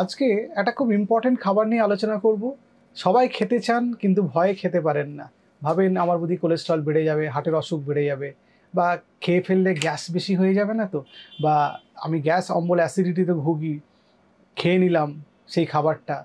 আজকে একটা খুব ইম্পর্টেন্ট খাবার নিয়ে আলোচনা করব সবাই খেতে চান কিন্তু ভয়ে খেতে পারেন না ভাবেন আমার বুধি কোলেস্ট্রল বেড়ে যাবে হার্টের অসুখ বেড়ে যাবে বা খেয়ে ফেললে গ্যাস বেশি হয়ে যাবে না তো বা আমি গ্যাস অম্বল অ্যাসিডিটিতে ভুগি খেয়ে নিলাম সেই খাবারটা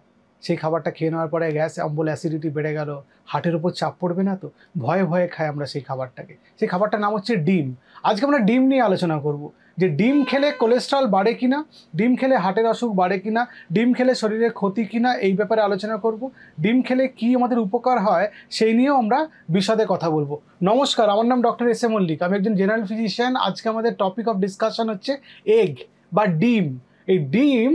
সেই খাবারটা খেয়ে নেওয়ার পরে গ্যাস অম্বল অ্যাসিডিটি বেড়ে গেল হার্টের উপর চাপ পড়বে না তো ভয়ে ভয়ে খাই আমরা সেই খাবারটাকে সেই খাবারটার নাম হচ্ছে ডিম আজকে আমরা ডিম নিয়ে আলোচনা করব যে ডিম খেলে কোলেস্ট্রল বাড়ে কিনা ডিম খেলে হার্টের অসুখ বাড়ে কিনা ডিম খেলে শরীরের ক্ষতি কিনা এই ব্যাপারে আলোচনা করব ডিম খেলে কি আমাদের উপকার হয় সেই নিয়েও আমরা বিশদে কথা বলবো নমস্কার আমার নাম ডক্টর এস এ মল্লিক আমি একজন জেনারেল ফিজিশিয়ান আজকে আমাদের টপিক অফ ডিসকাশন হচ্ছে এগ বা ডিম এই ডিম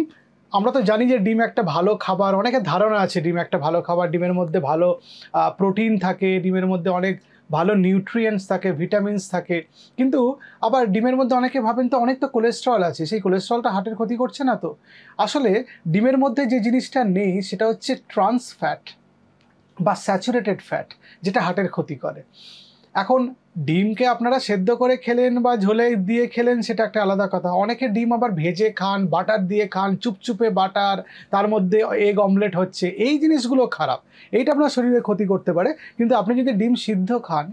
আমরা তো জানি যে ডিম একটা ভালো খাবার অনেকের ধারণা আছে ডিম একটা ভালো খাবার ডিমের মধ্যে ভালো প্রোটিন থাকে ডিমের মধ্যে অনেক ভালো নিউট্রিয়েন্টস থাকে ভিটামিনস থাকে কিন্তু আবার ডিমের মধ্যে অনেকে ভাবেন তো অনেক তো কোলেস্ট্রল আছে সেই কোলেস্ট্রলটা হার্টের ক্ষতি করছে না তো আসলে ডিমের মধ্যে যে জিনিসটা নেই সেটা হচ্ছে ট্রান্স ফ্যাট বা স্যাচুরেটেড ফ্যাট যেটা হার্টের ক্ষতি করে এখন ডিমকে আপনারা সেদ্ধ করে খেলেন বা ঝোলে দিয়ে খেলেন সেটা একটা আলাদা কথা অনেকে ডিম আবার ভেজে খান বাটার দিয়ে খান চুপচুপে বাটার তার মধ্যে এগ অমলেট হচ্ছে এই জিনিসগুলো খারাপ এইটা আপনার শরীরে ক্ষতি করতে পারে কিন্তু আপনি যদি ডিম সিদ্ধ খান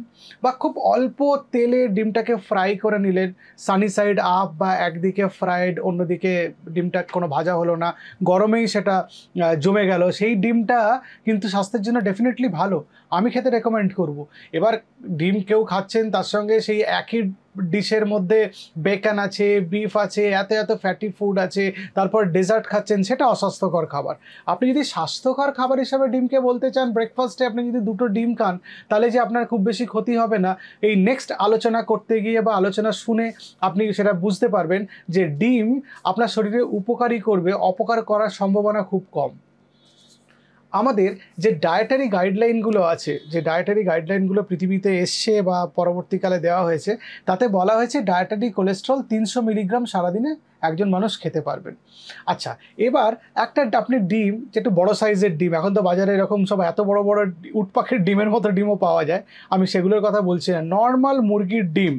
বা খুব অল্প তেলে ডিমটাকে ফ্রাই করে নিলেন সানি সাইড আপ বা একদিকে ফ্রাইড অন্যদিকে ডিমটা কোনো ভাজা হলো না গরমেই সেটা জমে গেল সেই ডিমটা কিন্তু স্বাস্থ্যের জন্য ডেফিনেটলি ভালো আমি খেতে রেকমেন্ড করব এবার ডিম কেউ খাচ্ছে খাচ্ছেন তার সঙ্গে সেই একই ডিশের মধ্যে বেকান আছে বিফ আছে এত এত ফ্যাটি ফুড আছে তারপর ডেজার্ট খাচ্ছেন সেটা অস্বাস্থ্যকর খাবার আপনি যদি স্বাস্থ্যকর খাবার হিসাবে ডিমকে বলতে চান ব্রেকফাস্টে আপনি যদি দুটো ডিম খান তাহলে যে আপনার খুব বেশি ক্ষতি হবে না এই নেক্সট আলোচনা করতে গিয়ে বা আলোচনা শুনে আপনি সেটা বুঝতে পারবেন যে ডিম আপনার শরীরে উপকারী করবে অপকার করার সম্ভাবনা খুব কম আমাদের যে ডায়েটারি গাইডলাইনগুলো আছে যে ডায়েটারি গাইডলাইনগুলো পৃথিবীতে এসছে বা পরবর্তীকালে দেওয়া হয়েছে তাতে বলা হয়েছে ডায়েটারি কোলেস্ট্রল তিনশো মিলিগ্রাম সারাদিনে একজন মানুষ খেতে পারবেন আচ্ছা এবার একটা আপনি ডিম যে একটু বড়ো সাইজের ডিম এখন তো বাজারে এরকম সব এত বড় বড় উটপাখির ডিমের মতো ডিমও পাওয়া যায় আমি সেগুলোর কথা বলছি না নর্মাল মুরগির ডিম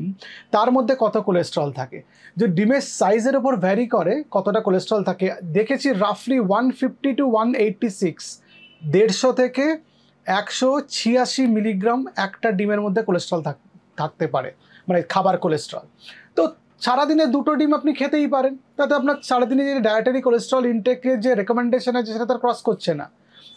তার মধ্যে কত কোলেস্ট্রল থাকে যে ডিমের সাইজের ওপর ভ্যারি করে কতটা কোলেস্ট্রল থাকে দেখেছি রাফলি one fifty to one eighty six দেড়শো থেকে একশো ছিয়াশি মিলিগ্রাম একটা ডিমের মধ্যে কোলেস্ট্রল থাকতে পারে মানে খাবার কোলেস্ট্রল তো সারাদিনে দুটো ডিম আপনি খেতেই পারেন তাতে আপনার সারাদিনে যে ডায়েটারি কোলেস্ট্রল ইনটেকের যে রেকমেন্ডেশন আছে সেটা তার ক্রস করছে না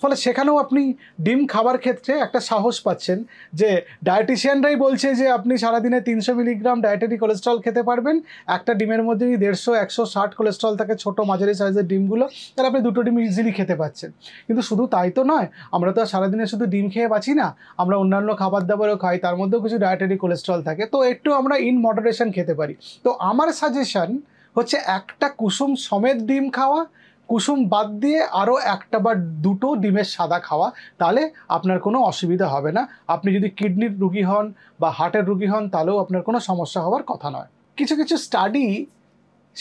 ফলে সেখানেও আপনি ডিম খাবার ক্ষেত্রে একটা সাহস পাচ্ছেন যে ডায়েটিশিয়ানরাই বলছে যে আপনি সারাদিনে তিনশো মিলিগ্রাম ডায়েটারি কোলেস্ট্রল খেতে পারবেন একটা ডিমের মধ্যেই দেড়শো একশো ষাট কোলেস্ট্রল থাকে ছোটো মাঝারি সাইজের ডিমগুলো তাহলে আপনি দুটো ডিম ইজিলি খেতে পাচ্ছেন কিন্তু শুধু তাই তো নয় আমরা তো সারাদিনে শুধু ডিম খেয়ে বাঁচি না আমরা অন্যান্য খাবার দাবারও খাই তার মধ্যেও কিছু ডায়েটারি কোলেস্ট্রল থাকে তো একটু আমরা ইন মডারেশন খেতে পারি তো আমার সাজেশান হচ্ছে একটা কুসুম সমেত ডিম খাওয়া কুসুম বাদ দিয়ে আরও একটা বা দুটো ডিমের সাদা খাওয়া তাহলে আপনার কোনো অসুবিধা হবে না আপনি যদি কিডনির রুগী হন বা হার্টের রুগী হন তাহলেও আপনার কোনো সমস্যা হওয়ার কথা নয় কিছু কিছু স্টাডি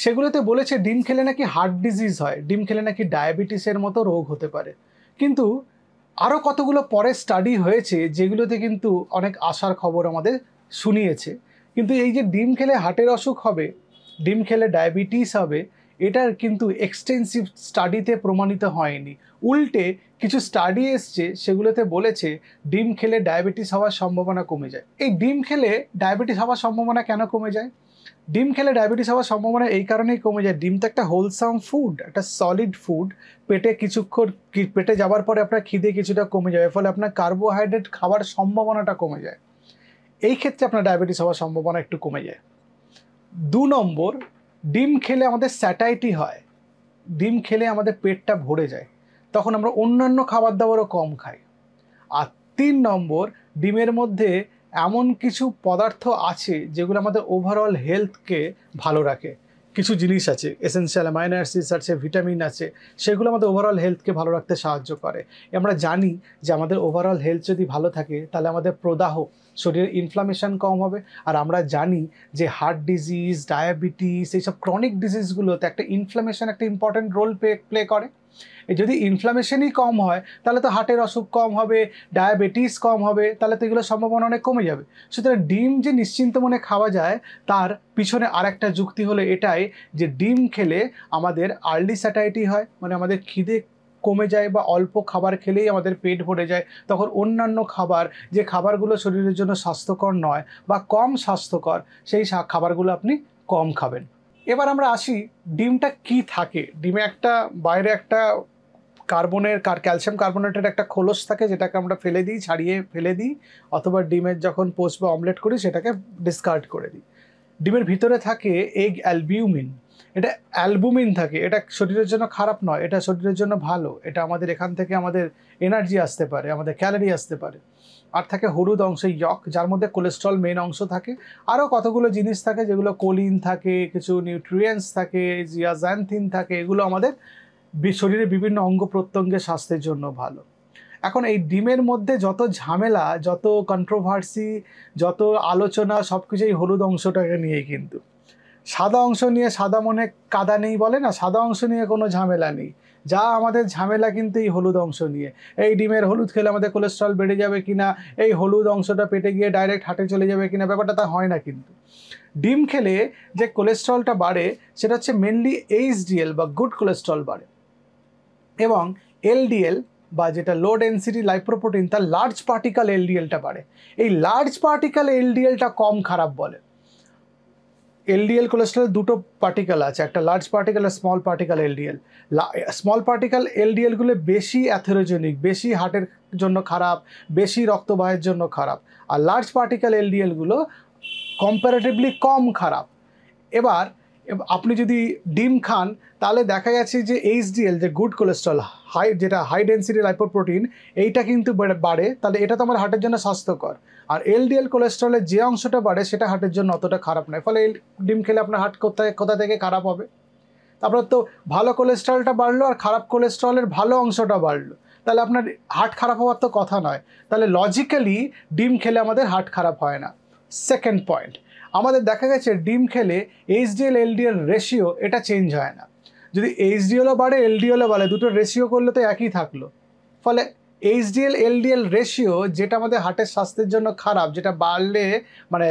সেগুলোতে বলেছে ডিম খেলে নাকি হার্ট ডিজিজ হয় ডিম খেলে নাকি ডায়াবেটিসের মতো রোগ হতে পারে কিন্তু আরও কতগুলো পরে স্টাডি হয়েছে যেগুলোতে কিন্তু অনেক আশার খবর আমাদের শুনিয়েছে কিন্তু এই যে ডিম খেলে হার্টের অসুখ হবে ডিম খেলে ডায়াবেটিস হবে এটার কিন্তু এক্সটেন্সিভ স্টাডিতে প্রমাণিত হয়নি উল্টে কিছু স্টাডি এসছে সেগুলোতে বলেছে ডিম খেলে ডায়াবেটিস হওয়ার সম্ভাবনা কমে যায় এই ডিম খেলে ডায়াবেটিস হওয়ার সম্ভাবনা কেন কমে যায় ডিম খেলে ডায়াবেটিস হওয়ার সম্ভাবনা এই কারণেই কমে যায় ডিম তো একটা হোলসাম ফুড একটা সলিড ফুড পেটে কিছুক্ষণ পেটে যাওয়ার পরে আপনার খিদে কিছুটা কমে যায় এর ফলে আপনার কার্বোহাইড্রেট খাওয়ার সম্ভাবনাটা কমে যায় এই ক্ষেত্রে আপনার ডায়াবেটিস হওয়ার সম্ভাবনা একটু কমে যায় দু নম্বর ডিম খেলে আমাদের স্যাটাইটি হয় ডিম খেলে আমাদের পেটটা ভরে যায় তখন আমরা অন্যান্য খাবার দাবারও কম খাই আর তিন নম্বর ডিমের মধ্যে এমন কিছু পদার্থ আছে যেগুলো আমাদের ওভারঅল হেলথকে ভালো রাখে কিছু জিনিস আছে এসেন্সিয়াল অ্যামাইনো অ্যাসিডস আছে ভিটামিন আছে সেগুলো আমাদের ওভারঅল হেলথকে ভালো রাখতে সাহায্য করে আমরা জানি যে আমাদের ওভারঅল হেলথ যদি ভালো থাকে তাহলে আমাদের প্রদাহ শরীরের ইনফ্লামেশান কম হবে আর আমরা জানি যে হার্ট ডিজিজ ডায়াবেটিস এইসব ক্রনিক ডিজিজগুলোতে একটা ইনফ্লামেশান একটা ইম্পর্ট্যান্ট রোল প্লে প্লে করে যদি ইনফ্লামেশনই কম হয় তাহলে তো হার্টের অসুখ কম হবে ডায়াবেটিস কম হবে তাহলে তো এগুলো সম্ভাবনা অনেক কমে যাবে সুতরাং ডিম যে নিশ্চিন্ত মনে খাওয়া যায় তার পিছনে আরেকটা যুক্তি হলো এটাই যে ডিম খেলে আমাদের আর্লি স্যাটাইটি হয় মানে আমাদের খিদে কমে যায় বা অল্প খাবার খেলেই আমাদের পেট ভরে যায় তখন অন্যান্য খাবার যে খাবারগুলো শরীরের জন্য স্বাস্থ্যকর নয় বা কম স্বাস্থ্যকর সেই খাবারগুলো আপনি কম খাবেন এবার আমরা আসি ডিমটা কি থাকে ডিমে একটা বাইরে একটা কার্বনের কার ক্যালসিয়াম কার্বোনেটের একটা খোলস থাকে যেটাকে আমরা ফেলে দিই ছাড়িয়ে ফেলে দিই অথবা ডিমের যখন পোস্ট বা অমলেট করি সেটাকে ডিসকার্ড করে দিই ডিমের ভিতরে থাকে এগ অ্যালবিউমিন এটা অ্যালবুমিন থাকে এটা শরীরের জন্য খারাপ নয় এটা শরীরের জন্য ভালো এটা আমাদের এখান থেকে আমাদের এনার্জি আসতে পারে আমাদের ক্যালোরি আসতে পারে আর থাকে হলুদ অংশে ইয়ক যার মধ্যে কোলেস্ট্রল মেন অংশ থাকে আরও কতগুলো জিনিস থাকে যেগুলো কোলিন থাকে কিছু নিউট্রিয়েন্টস থাকে জিয়াজ্যান্থিন থাকে এগুলো আমাদের শরীরের বিভিন্ন অঙ্গ প্রত্যঙ্গের স্বাস্থ্যের জন্য ভালো এখন এই ডিমের মধ্যে যত ঝামেলা যত কন্ট্রোভার্সি যত আলোচনা সব এই হলুদ অংশটাকে নিয়ে কিন্তু সাদা অংশ নিয়ে সাদা মনে কাদা নেই বলে না সাদা অংশ নিয়ে কোনো ঝামেলা নেই যা আমাদের ঝামেলা কিন্তু এই হলুদ অংশ নিয়ে এই ডিমের হলুদ খেলে আমাদের কোলেস্ট্রল বেড়ে যাবে কিনা এই হলুদ অংশটা পেটে গিয়ে ডাইরেক্ট হাটে চলে যাবে কিনা ব্যাপারটা তা হয় না কিন্তু ডিম খেলে যে কোলেস্ট্রলটা বাড়ে সেটা হচ্ছে মেনলি এইচডিএল বা গুড কোলেস্ট্রল বাড়ে এবং এলডিএল বা যেটা লো ডেন্সিটি লাইপ্রোপ্রোটিন তার লার্জ পার্টিকাল এলডিএলটা বাড়ে এই লার্জ পার্টিকাল এলডিএলটা কম খারাপ বলে এলডিএল কোলেস্ট্রলের দুটো পার্টিকেল আছে একটা লার্জ পার্টিকেল আর small particle LDL small particle এলডিএলগুলো বেশি অ্যাথেরোজেনিক বেশি হার্টের জন্য খারাপ বেশি রক্তবাহের জন্য খারাপ আর লার্জ পার্টিকেল এলডিএলগুলো কম্পারেটিভলি কম খারাপ এবার আপনি যদি ডিম খান তাহলে দেখা গেছে যে এইচডিএল যে গুড কোলেস্ট্রল হাই যেটা হাই ডেন্সিটি লাইপোপ্রোটিন এইটা কিন্তু বাড়ে তাহলে এটা তো আমার হার্টের জন্য স্বাস্থ্যকর আর এলডিএল কোলেস্ট্রলের যে অংশটা বাড়ে সেটা হার্টের জন্য অতটা খারাপ নয় ফলে ডিম খেলে আপনার হার্ট কোথায় কোথা থেকে খারাপ হবে তারপর তো ভালো কোলেস্ট্রলটা বাড়লো আর খারাপ কোলেস্ট্রলের ভালো অংশটা বাড়লো তাহলে আপনার হার্ট খারাপ হওয়ার তো কথা নয় তাহলে লজিক্যালি ডিম খেলে আমাদের হার্ট খারাপ হয় না সেকেন্ড পয়েন্ট আমাদের দেখা গেছে ডিম খেলে এইচডিএল এলডিএল রেশিও এটা চেঞ্জ হয় না যদি এইচডিএলও বাড়ে এলডিএলও বাড়ে দুটো রেশিও করলে তো একই থাকলো ফলে এইচডিএল এলডিএল রেশিও যেটা আমাদের হার্টের স্বাস্থ্যের জন্য খারাপ যেটা বাড়লে মানে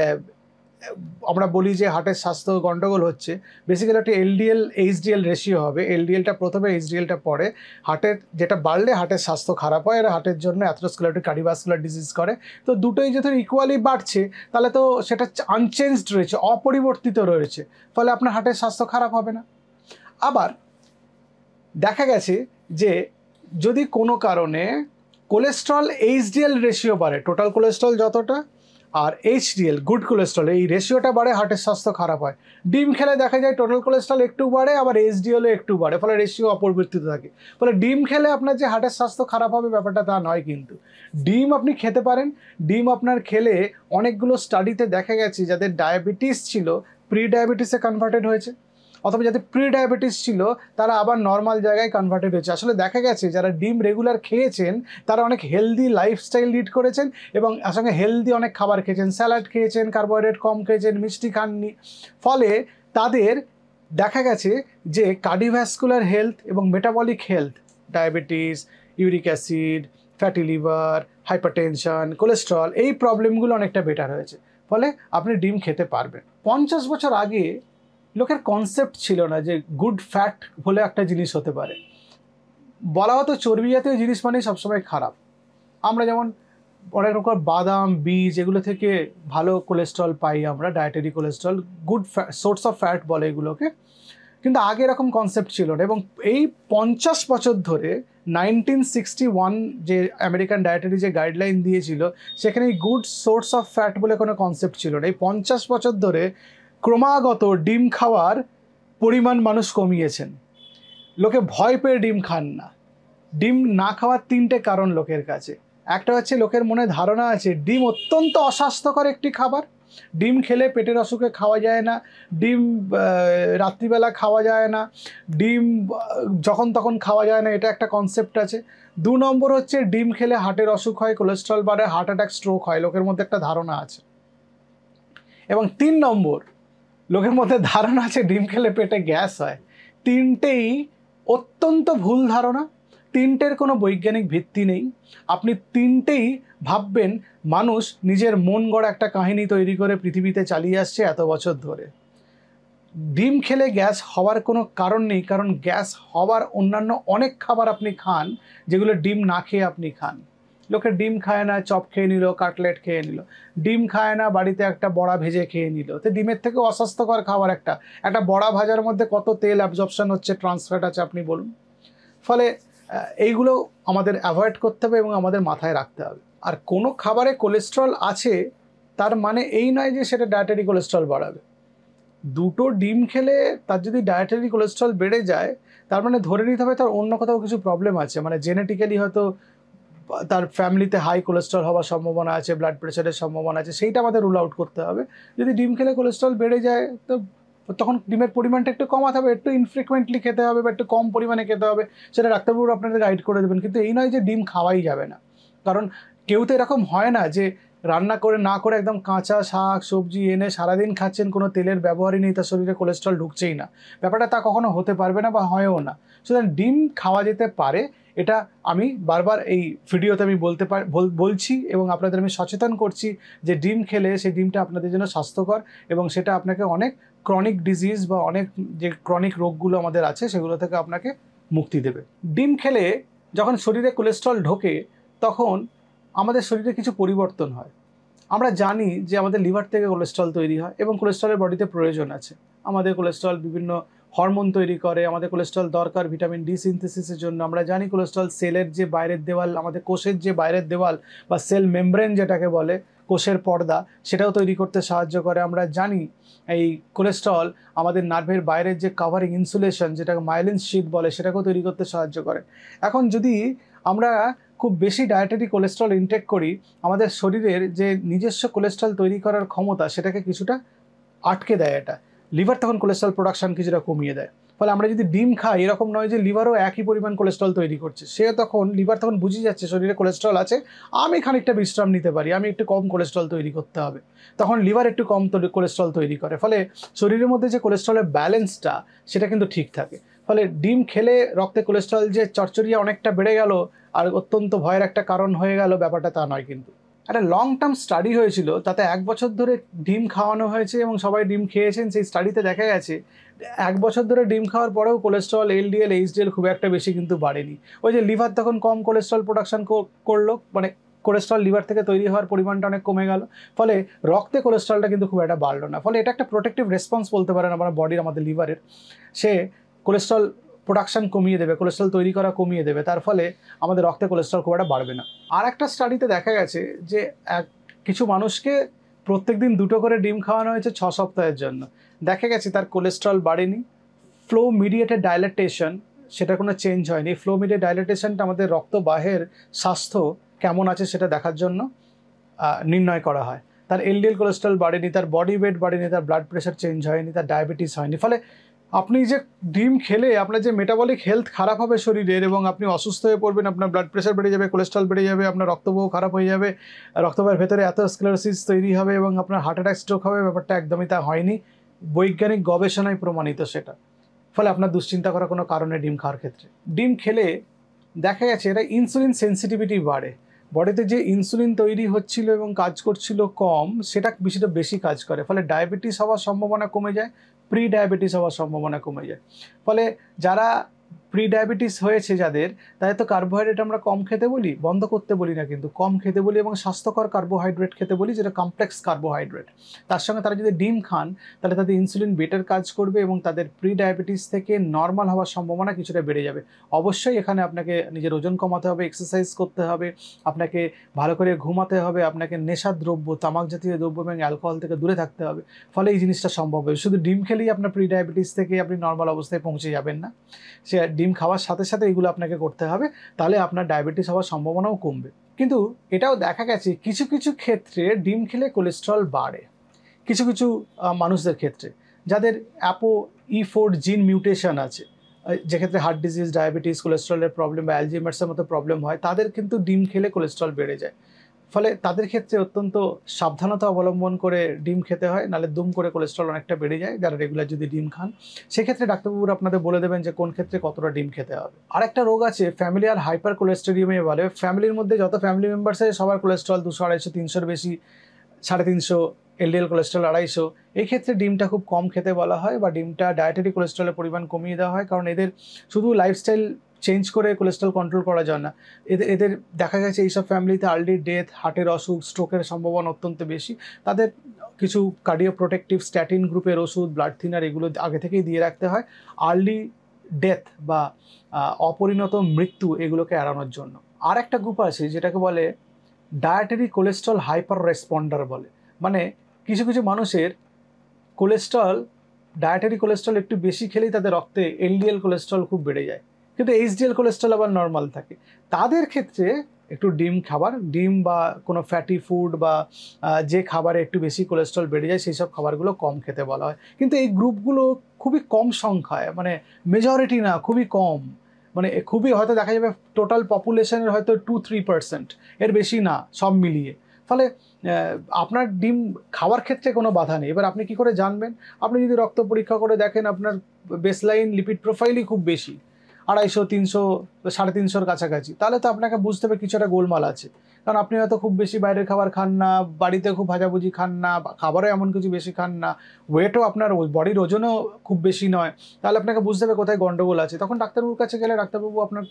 আমরা বলি যে হার্টের স্বাস্থ্য গণ্ডগোল হচ্ছে বেসিক্যালি একটা এলডিএল এইচডিএল রেশিও হবে এলডিএলটা প্রথমে এইচডিএলটা পরে হার্টের যেটা বাড়লে হার্টের স্বাস্থ্য খারাপ হয় আর হার্টের জন্য অ্যাথ্রোস্কুলারটি কার্ডিভাসকুলার ডিজিজ করে তো দুটোই যেহেতু ইকুয়ালি বাড়ছে তাহলে তো সেটা আনচেঞ্জড রয়েছে অপরিবর্তিত রয়েছে ফলে আপনার হার্টের স্বাস্থ্য খারাপ হবে না আবার দেখা গেছে যে যদি কোনো কারণে কোলেস্ট্রল এইচডিএল রেশিও বাড়ে টোটাল কোলেস্ট্রল যতটা আর এইচডিএল গুড কোলেস্ট্রল এই রেশিওটা বাড়ে হার্টের স্বাস্থ্য খারাপ হয় ডিম খেলে দেখা যায় টোটাল কোলেস্ট্রল একটু বাড়ে আবার এইচডিএলও একটু বাড়ে ফলে রেশিও অপরিবর্তিত থাকে ফলে ডিম খেলে আপনার যে হার্টের স্বাস্থ্য খারাপ হবে ব্যাপারটা তা নয় কিন্তু ডিম আপনি খেতে পারেন ডিম আপনার খেলে অনেকগুলো স্টাডিতে দেখা গেছে যাদের ডায়াবেটিস ছিল প্রি ডায়াবেটিসে কনভার্টেড হয়েছে অথবা যাদের প্রি ডায়াবেটিস ছিল তারা আবার নর্মাল জায়গায় কনভার্টেড হয়েছে আসলে দেখা গেছে যারা ডিম রেগুলার খেয়েছেন তারা অনেক হেলদি লাইফস্টাইল লিড করেছেন এবং সঙ্গে হেলদি অনেক খাবার খেয়েছেন স্যালাড খেয়েছেন কার্বোহাইড্রেট কম খেয়েছেন মিষ্টি খাননি ফলে তাদের দেখা গেছে যে কার্ডিভ্যাসকুলার হেলথ এবং metabolic health diabetes uric acid fatty liver hypertension cholesterol এই প্রবলেমগুলো অনেকটা বেটার হয়েছে ফলে আপনি ডিম খেতে পারবেন পঞ্চাশ বছর আগে লোকের কনসেপ্ট ছিল না যে গুড ফ্যাট বলে একটা জিনিস হতে পারে বলা হতো চর্বি জাতীয় জিনিস মানেই সবসময় খারাপ আমরা যেমন অনেক রকম বাদাম বীজ এগুলো থেকে ভালো কোলেস্ট্রল পাই আমরা dietary cholesterol good source of fat বলে এগুলোকে কিন্তু আগে এরকম কনসেপ্ট ছিল না এবং এই পঞ্চাশ বছর ধরে নাইনটিন সিক্সটি ওয়ান যে আমেরিকান ডায়েটারি যে গাইডলাইন দিয়েছিল সেখানে এই গুড সোর্স অফ ফ্যাট বলে কোনো কনসেপ্ট ছিল না এই পঞ্চাশ বছর ধরে ক্রমাগত ডিম খাওয়ার পরিমাণ মানুষ কমিয়েছেন লোকে ভয় পেয়ে ডিম খান না ডিম না খাওয়ার তিনটে কারণ লোকের কাছে একটা হচ্ছে লোকের মনে ধারণা আছে ডিম অত্যন্ত অস্বাস্থ্যকর একটি খাবার ডিম খেলে পেটের অসুখে খাওয়া যায় না ডিম রাত্রিবেলা খাওয়া যায় না ডিম যখন তখন খাওয়া যায় না এটা একটা কনসেপ্ট আছে দু নম্বর হচ্ছে ডিম খেলে হার্টের অসুখ হয় কোলেস্ট্রল বাড়ে হার্ট অ্যাটাক স্ট্রোক হয় লোকের মধ্যে একটা ধারণা আছে এবং তিন নম্বর লোকের মধ্যে ধারণা আছে ডিম খেলে পেটে গ্যাস হয় তিনটেই অত্যন্ত ভুল ধারণা তিনটের কোনো বৈজ্ঞানিক ভিত্তি নেই আপনি তিনটেই ভাববেন মানুষ নিজের মন গড়া একটা কাহিনী তৈরি করে পৃথিবীতে চালিয়ে আসছে এত বছর ধরে ডিম খেলে গ্যাস হওয়ার কোনো কারণ নেই কারণ গ্যাস হওয়ার অন্যান্য অনেক খাবার আপনি খান যেগুলো ডিম না খেয়ে আপনি খান লোকে ডিম খায় না চপ খেয়ে নিল কাটলেট খেয়ে নিল ডিম খায় না বাড়িতে একটা বড়া ভেজে খেয়ে নিল তো ডিমের থেকে অস্বাস্থ্যকর খাবার একটা একটা বড়া ভাজার মধ্যে কত তেল অ্যাবজর্পশন হচ্ছে ট্রান্সফ্যাট আছে আপনি বলুন ফলে এইগুলো আমাদের অ্যাভয়েড করতে হবে এবং আমাদের মাথায় রাখতে হবে আর কোনো খাবারে কোলেস্ট্রল আছে তার মানে এই নয় যে সেটা ডায়েটারি কোলেস্ট্রল বাড়াবে দুটো ডিম খেলে তার যদি ডায়েটারি কোলেস্ট্রল বেড়ে যায় তার মানে ধরে নিতে হবে তার অন্য কোথাও কিছু প্রবলেম আছে মানে জেনেটিক্যালি হয়তো তার ফ্যামিলিতে হাই কোলেস্ট্রল হওয়ার সম্ভাবনা আছে ব্লাড প্রেশারের সম্ভাবনা আছে সেইটা আমাদের রুল আউট করতে হবে যদি ডিম খেলে কোলেস্ট্রল বেড়ে যায় তো তখন ডিমের পরিমাণটা একটু কমাতে হবে একটু ইনফ্রিকুয়েন্টলি খেতে হবে বা একটু কম পরিমাণে খেতে হবে সেটা ডাক্তারবাবু আপনাদের গাইড করে দেবেন কিন্তু এই নয় যে ডিম খাওয়াই যাবে না কারণ কেউ তো এরকম হয় না যে রান্না করে না করে একদম কাঁচা শাক সবজি এনে সারাদিন খাচ্ছেন কোনো তেলের ব্যবহারই নেই তার শরীরে কোলেস্ট্রল ঢুকছেই না ব্যাপারটা তা কখনো হতে পারবে না বা হয়ও না সুতরাং ডিম খাওয়া যেতে পারে এটা আমি বারবার এই ভিডিওতে আমি বলতে বলছি এবং আপনাদের আমি সচেতন করছি যে ডিম খেলে সেই ডিমটা আপনাদের জন্য স্বাস্থ্যকর এবং সেটা আপনাকে অনেক ক্রনিক ডিজিজ বা অনেক যে ক্রনিক রোগগুলো আমাদের আছে সেগুলো থেকে আপনাকে মুক্তি দেবে ডিম খেলে যখন শরীরে কোলেস্ট্রল ঢোকে তখন আমাদের শরীরে কিছু পরিবর্তন হয় আমরা জানি যে আমাদের লিভার থেকে কোলেস্ট্রল তৈরি হয় এবং কোলেস্ট্রলের বডিতে প্রয়োজন আছে আমাদের কোলেস্ট্রল বিভিন্ন হরমোন তৈরি করে আমাদের কোলেস্ট্রল দরকার ভিটামিন ডি সিনথেসিসের জন্য আমরা জানি কোলেস্ট্রল সেলের যে বাইরের দেওয়াল আমাদের কোষের যে বাইরের দেওয়াল বা সেল মেমব্রেন যেটাকে বলে কোষের পর্দা সেটাও তৈরি করতে সাহায্য করে আমরা জানি এই কোলেস্ট্রল আমাদের নার্ভের বাইরের যে কাভারিং ইনসুলেশন যেটাকে মাইলেন্স শীত বলে সেটাকেও তৈরি করতে সাহায্য করে এখন যদি আমরা খুব বেশি ডায়েটারি কোলেস্ট্রল ইনটেক করি আমাদের শরীরের যে নিজস্ব কোলেস্ট্রল তৈরি করার ক্ষমতা সেটাকে কিছুটা আটকে দেয় এটা লিভার তখন কোলেস্ট্রল প্রোডাকশান কিছুটা কমিয়ে দেয় ফলে আমরা যদি ডিম খাই এরকম নয় যে লিভারও একই পরিমাণ কোলেস্ট্রল তৈরি করছে সে তখন লিভার তখন বুঝে যাচ্ছে শরীরে কোলেস্ট্রল আছে আমি খানিকটা বিশ্রাম নিতে পারি আমি একটু কম কোলেস্ট্রল তৈরি করতে হবে তখন লিভার একটু কম কোলেস্ট্রল তৈরি করে ফলে শরীরের মধ্যে যে কোলেস্ট্রলের ব্যালেন্সটা সেটা কিন্তু ঠিক থাকে ফলে ডিম খেলে রক্তে কোলেস্ট্রল যে চরচরিয়া অনেকটা বেড়ে গেল আর অত্যন্ত ভয়ের একটা কারণ হয়ে গেল ব্যাপারটা তা নয় কিন্তু একটা লং টার্ম স্টাডি হয়েছিল তাতে এক বছর ধরে ডিম খাওয়ানো হয়েছে এবং সবাই ডিম খেয়েছেন সেই স্টাডিতে দেখা গেছে এক বছর ধরে ডিম খাওয়ার পরেও কোলেস্ট্রল এলডিএল এইচডিএল খুব একটা বেশি কিন্তু বাড়েনি ওই যে লিভার তখন কম কোলেস্ট্রল প্রোডাকশন করলো মানে কোলেস্ট্রল লিভার থেকে তৈরি হওয়ার পরিমাণটা অনেক কমে গেল ফলে রক্তে কোলেস্ট্রলটা কিন্তু খুব একটা বাড়লো না ফলে এটা একটা প্রোটেক্টিভ রেসপন্স বলতে পারেন আমার বডির আমাদের লিভারের সে কোলেস্ট্রল প্রোডাকশান কমিয়ে দেবে কোলেস্ট্রল তৈরি করা কমিয়ে দেবে তার ফলে আমাদের রক্তে কোলেস্ট্রল খুব একটা বাড়বে না আর একটা স্টাডিতে দেখা গেছে যে এক কিছু মানুষকে প্রত্যেক দিন দুটো করে ডিম খাওয়ানো হয়েছে ছ সপ্তাহের জন্য দেখা গেছে তার কোলেস্ট্রল বাড়েনি ফ্লো মিডিয়েটেড ডাইলেটেশন সেটা কোনো চেঞ্জ হয়নি ফ্লো মিডিয়েট ডাইলেটেশনটা আমাদের রক্ত বাহের স্বাস্থ্য কেমন আছে সেটা দেখার জন্য নির্ণয় করা হয় তার এলডিএল কোলেস্ট্রল বাড়েনি তার বডি ওয়েট বাড়েনি তার ব্লাড প্রেশার চেঞ্জ হয়নি তার ডায়াবেটিস হয়নি ফলে আপনি যে ডিম খেলে আপনার যে মেটাবলিক হেলথ খারাপ হবে শরীরের এবং আপনি অসুস্থ হয়ে পড়বেন আপনার ব্লাড প্রেশার বেড়ে যাবে কোলেস্ট্রল বেড়ে যাবে আপনার রক্তবহ খারাপ হয়ে যাবে রক্তবাহের ভেতরে স্কলারসিস তৈরি হবে এবং আপনার হার্ট অ্যাটাক স্ট্রোক হবে ব্যাপারটা একদমই তা হয়নি বৈজ্ঞানিক গবেষণায় প্রমাণিত সেটা ফলে আপনার দুশ্চিন্তা করার কোনো কারণে ডিম খাওয়ার ক্ষেত্রে ডিম খেলে দেখা গেছে এটা ইনসুলিন সেন্সিটিভিটি বাড়ে বডিতে যে ইনসুলিন তৈরি হচ্ছিল এবং কাজ করছিল কম সেটা বেশিটা বেশি কাজ করে ফলে ডায়াবেটিস হওয়ার সম্ভাবনা কমে যায় প্রি ডায়াবেটিস হওয়ার সম্ভাবনা কমে যায় ফলে যারা প্রি ডায়াবেটিস হয়েছে যাদের তাই তো কার্বোহাইড্রেট আমরা কম খেতে বলি বন্ধ করতে বলি না কিন্তু কম খেতে বলি এবং স্বাস্থ্যকর কার্বোহাইড্রেট খেতে বলি যেটা কমপ্লেক্স কার্বোহাইড্রেট তার সঙ্গে তারা যদি ডিম খান তাহলে তাদের ইনসুলিন বেটার কাজ করবে এবং তাদের প্রি ডায়াবেটিস থেকে নর্মাল হওয়ার সম্ভাবনা কিছুটা বেড়ে যাবে অবশ্যই এখানে আপনাকে নিজের ওজন কমাতে হবে এক্সারসাইজ করতে হবে আপনাকে ভালো করে ঘুমাতে হবে আপনাকে নেশা দ্রব্য তামাক জাতীয় দ্রব্য এবং অ্যালকোহল থেকে দূরে থাকতে হবে ফলে এই জিনিসটা সম্ভব হবে শুধু ডিম খেলেই আপনার প্রি ডায়াবেটিস থেকে আপনি নর্মাল অবস্থায় পৌঁছে যাবেন না সে ডিম খাওয়ার সাথে সাথে এগুলো আপনাকে করতে হবে তাহলে আপনার ডায়াবেটিস হওয়ার সম্ভাবনাও কমবে কিন্তু এটাও দেখা গেছে কিছু কিছু ক্ষেত্রে ডিম খেলে কোলেস্ট্রল বাড়ে কিছু কিছু মানুষদের ক্ষেত্রে যাদের apo E four gene mutation আছে যেক্ষেত্রে হার্ট ডিজিজ ডায়াবেটিস কোলেস্ট্রলের প্রবলেম বা অ্যালজিমার্সের মতো প্রবলেম হয় তাদের কিন্তু ডিম খেলে কোলেস্ট্রল বেড়ে যায় ফলে তাদের ক্ষেত্রে অত্যন্ত সাবধানতা অবলম্বন করে ডিম খেতে হয় নালে দুম করে কোলেস্ট্রল অনেকটা বেড়ে যায় যারা রেগুলার যদি ডিম খান সেক্ষেত্রে ডাক্তারবাবুর আপনাদের বলে দেবেন যে কোন ক্ষেত্রে কতটা ডিম খেতে হবে আর একটা রোগ আছে ফ্যামিলি আর হাইপার কোলেস্টেরিয়ামে বলে ফ্যামিলির মধ্যে যত ফ্যামিলি মেম্বার্স আছে সবার কোলেস্ট্রল দুশো আড়াইশো তিনশোর বেশি সাড়ে তিনশো এলডিএল কোলেস্ট্রল আড়াইশো এই ক্ষেত্রে ডিমটা খুব কম খেতে বলা হয় বা ডিমটা ডায়েটারি কোলেস্ট্রলের পরিমাণ কমিয়ে দেওয়া হয় কারণ এদের শুধু লাইফস্টাইল চেঞ্জ করে কোলেস্ট্রল কন্ট্রোল করা যায় না এদের এদের দেখা গেছে এইসব ফ্যামিলিতে আর্লি ডেথ হার্টের অসুখ স্ট্রোকের সম্ভাবনা অত্যন্ত বেশি তাদের কিছু কার্ডিও প্রোটেকটিভ স্ট্যাটিন গ্রুপের ওষুধ ব্লাড থিনার এগুলো আগে থেকেই দিয়ে রাখতে হয় আর্লি ডেথ বা অপরিণত মৃত্যু এগুলোকে এড়ানোর জন্য আর একটা গ্রুপ আছে যেটাকে বলে ডায়াটারি কোলেস্ট্রল হাইপার রেসপন্ডার বলে মানে কিছু কিছু মানুষের কোলেস্ট্রল ডায়াটারি কোলেস্ট্রল একটু বেশি খেলেই তাদের রক্তে এলডিএল কোলেস্ট্রল খুব বেড়ে যায় ডি এইচডিএল কোলেস্ট্রল আবার নর্মাল থাকে তাদের ক্ষেত্রে একটু ডিম খাবার ডিম বা কোনো ফ্যাটি ফুড বা যে খাবারে একটু বেশি কোলেস্ট্রল বেড়ে যায় সেই সব খাবারগুলো কম খেতে বলা হয় কিন্তু এই গ্রুপগুলো খুবই কম সংখ্যায় মানে মেজরিটি না খুবই কম মানে খুবই হয়তো দেখা যাবে টোটাল পপুলেশনের হয়তো টু থ্রি পার্সেন্ট এর বেশি না সব মিলিয়ে ফলে আপনার ডিম খাওয়ার ক্ষেত্রে কোনো বাধা নেই এবার আপনি কি করে জানবেন আপনি যদি রক্ত পরীক্ষা করে দেখেন আপনার বেসলাইন লিপিড প্রোফাইলই খুব বেশি আড়াইশো তিনশো সাড়ে তিনশোর কাছাকাছি তাহলে তো আপনাকে বুঝতে হবে কিছুটা গোলমাল আছে কারণ আপনি হয়তো খুব বেশি বাইরের খাবার খান না বাড়িতে খুব ভাজাভুজি খান না খাবারও এমন কিছু বেশি খান না ওয়েটও আপনার বডির ওজনও খুব বেশি নয় তাহলে আপনাকে বুঝতে হবে কোথায় গণ্ডগোল আছে তখন ডাক্তারবাবুর কাছে গেলে ডাক্তারবাবু আপনার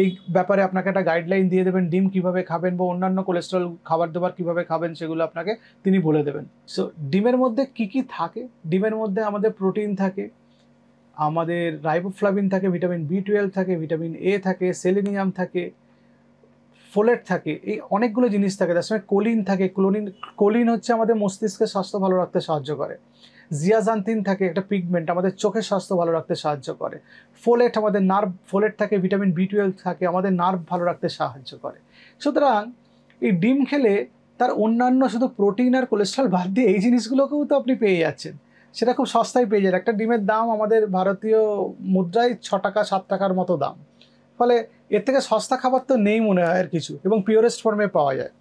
এই ব্যাপারে আপনাকে একটা গাইডলাইন দিয়ে দেবেন ডিম কিভাবে খাবেন বা অন্যান্য কোলেস্ট্রল খাবার দাবার কীভাবে খাবেন সেগুলো আপনাকে তিনি বলে দেবেন সো ডিমের মধ্যে কি কি থাকে ডিমের মধ্যে আমাদের প্রোটিন থাকে আমাদের রাইবোফ্লাভিন থাকে ভিটামিন বি টুয়েলভ থাকে ভিটামিন এ থাকে সেলিনিয়াম থাকে ফোলেট থাকে এই অনেকগুলো জিনিস থাকে তার সঙ্গে কোলিন থাকে ক্লোলিন কোলিন হচ্ছে আমাদের মস্তিষ্কে স্বাস্থ্য ভালো রাখতে সাহায্য করে জিয়াজান্তিন থাকে একটা পিগমেন্ট আমাদের চোখের স্বাস্থ্য ভালো রাখতে সাহায্য করে ফোলেট আমাদের নার্ভ ফোলেট থাকে ভিটামিন বি টুয়েলভ থাকে আমাদের নার্ভ ভালো রাখতে সাহায্য করে সুতরাং এই ডিম খেলে তার অন্যান্য শুধু প্রোটিন আর কোলেস্ট্রল বাদ দিয়ে এই জিনিসগুলোকেও তো আপনি পেয়ে যাচ্ছেন সেটা খুব সস্তায় পেয়ে যায় একটা ডিমের দাম আমাদের ভারতীয় মুদ্রায় ছ টাকা সাত টাকার মতো দাম ফলে এর থেকে সস্তা খাবার তো নেই মনে হয় আর কিছু এবং পিওরেস্ট ফর্মে পাওয়া যায়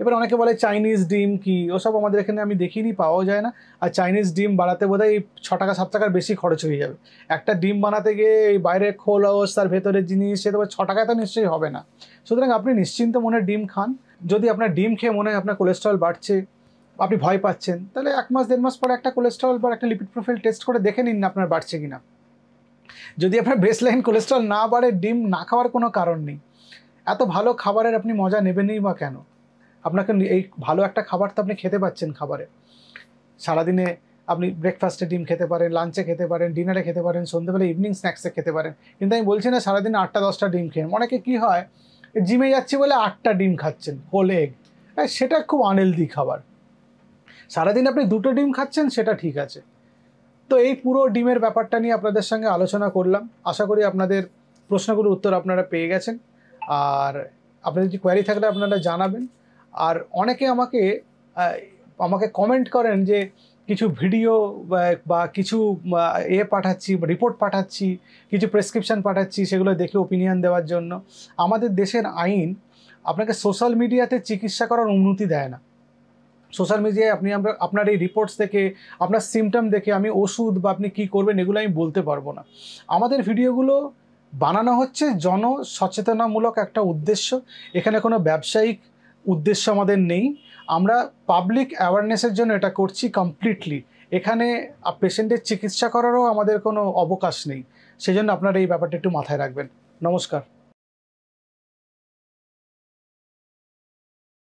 এবার অনেকে বলে চাইনিজ ডিম কি ওসব আমাদের এখানে আমি দেখিনি পাওয়াও যায় না আর চাইনিজ ডিম বাড়াতে বোধ হয় ছ টাকা সাত টাকার বেশি খরচ হয়ে যাবে একটা ডিম বানাতে গিয়ে এই বাইরে খোল অবস্থার ভেতরের জিনিস সে তো ছ টাকায় তো নিশ্চয়ই হবে না সুতরাং আপনি নিশ্চিন্ত মনে ডিম খান যদি আপনার ডিম খেয়ে মনে হয় আপনার কোলেস্ট্রল বাড়ছে আপনি ভয় পাচ্ছেন তাহলে এক মাস দেড় মাস পরে একটা কোলেস্ট্রল বা একটা লিপিড প্রোফাইল টেস্ট করে দেখে নিন আপনার বাড়ছে কি না যদি আপনার বেসলাইন কোলেস্ট্রল না বাড়ে ডিম না খাওয়ার কোনো কারণ নেই এত ভালো খাবারের আপনি মজা নেবেনই বা কেন আপনাকে এই ভালো একটা খাবার তো আপনি খেতে পাচ্ছেন খাবারে সারাদিনে আপনি ব্রেকফাস্টে ডিম খেতে পারেন লাঞ্চে খেতে পারেন ডিনারে খেতে পারেন সন্ধ্যেবেলা ইভিনিং স্ন্যাক্সে খেতে পারেন কিন্তু আমি বলছি না সারাদিন আটটা দশটা ডিম খেয়ে অনেকে কি হয় জিমে যাচ্ছি বলে আটটা ডিম খাচ্ছেন হোল এগ সেটা খুব আনহেলদি খাবার সারাদিন আপনি দুটো ডিম খাচ্ছেন সেটা ঠিক আছে তো এই পুরো ডিমের ব্যাপারটা নিয়ে আপনাদের সঙ্গে আলোচনা করলাম আশা করি আপনাদের প্রশ্নগুলোর উত্তর আপনারা পেয়ে গেছেন আর আপনাদের যদি কোয়ারি থাকলে আপনারা জানাবেন আর অনেকে আমাকে আমাকে কমেন্ট করেন যে কিছু ভিডিও বা কিছু এ পাঠাচ্ছি রিপোর্ট পাঠাচ্ছি কিছু প্রেসক্রিপশান পাঠাচ্ছি সেগুলো দেখে ওপিনিয়ন দেওয়ার জন্য আমাদের দেশের আইন আপনাকে সোশ্যাল মিডিয়াতে চিকিৎসা করার অনুমতি দেয় না সোশ্যাল মিডিয়ায় আপনি আমরা আপনার এই রিপোর্টস দেখে আপনার সিমটম দেখে আমি ওষুধ বা আপনি কী করবেন এগুলো আমি বলতে পারবো না আমাদের ভিডিওগুলো বানানো হচ্ছে জনসচেতনামূলক একটা উদ্দেশ্য এখানে কোনো ব্যবসায়িক উদ্দেশ্য আমাদের নেই আমরা পাবলিক অ্যাওয়ারনেসের জন্য এটা করছি কমপ্লিটলি এখানে পেশেন্টের চিকিৎসা করারও আমাদের কোনো অবকাশ নেই সেজন্য আপনারা এই ব্যাপারটা একটু মাথায় রাখবেন নমস্কার